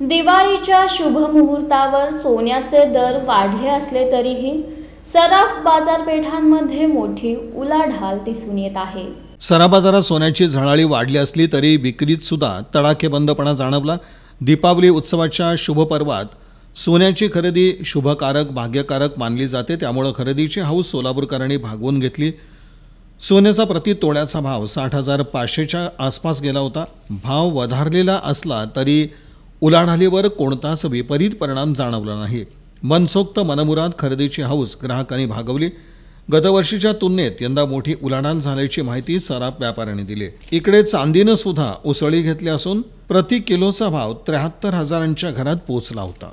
दिवाळीच्या शुभ मुहूर्तावर सोन्याचे दर वाढले असले तरीही सराफ बाजारपेठांमध्ये मोठी उलाढाल दिसून येत आहे सराफ बाजारात सोन्याची झळाळी वाढली असली तरी विक्रीत सुद्धा तडाखेबंदपणा जाणवला दीपावली उत्सवाच्या शुभ पर्वात सोन्याची खरेदी शुभकारक भाग्यकारक मानली जाते त्यामुळे खरेदीची हाऊस सोलापूरकरांनी भागवून घेतली सोन्याचा प्रति तोड्याचा भाव साठ हजार पाचशेच्या आसपास गेला होता भाव वधारलेला असला तरी उलाढालीवर कोणताच विपरीत परिणाम जाणवला नाही मनसोक्त मनमुराद खरेदीची हाऊस ग्राहकांनी भागवली गतवर्षीच्या तुलनेत यंदा मोठी उलाढाल झाल्याची माहिती सराफ व्यापाऱ्यांनी दिली इकडे चांदीनं सुद्धा उसळी घेतली असून प्रति किलोचा भाव त्र्याहत्तर हजारांच्या घरात पोचला होता